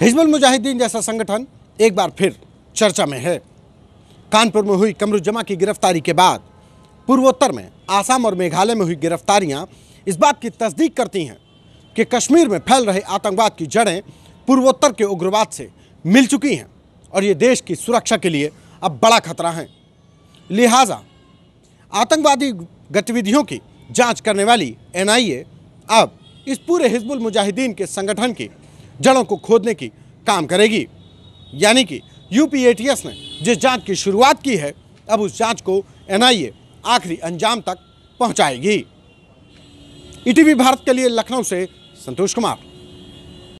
हिजबुल मुजाहिदीन जैसा संगठन एक बार फिर चर्चा में है कानपुर में हुई कमरुजमा की गिरफ्तारी के बाद पूर्वोत्तर में आसाम और मेघालय में हुई गिरफ्तारियां इस बात की तस्दीक करती हैं कि कश्मीर में फैल रहे आतंकवाद की जड़ें पूर्वोत्तर के उग्रवाद से मिल चुकी हैं और ये देश की सुरक्षा के लिए अब बड़ा खतरा है लिहाजा आतंकवादी गतिविधियों की जांच करने वाली एनआईए अब इस पूरे हिजबुल मुजाहिदीन के संगठन की जड़ों को खोदने की काम करेगी यानी कि यूपीएटीएस ने जिस जांच की शुरुआत की है अब उस जांच को एनआईए आखिरी अंजाम तक पहुंचाएगी ईटीवी e भारत के लिए लखनऊ से संतोष कुमार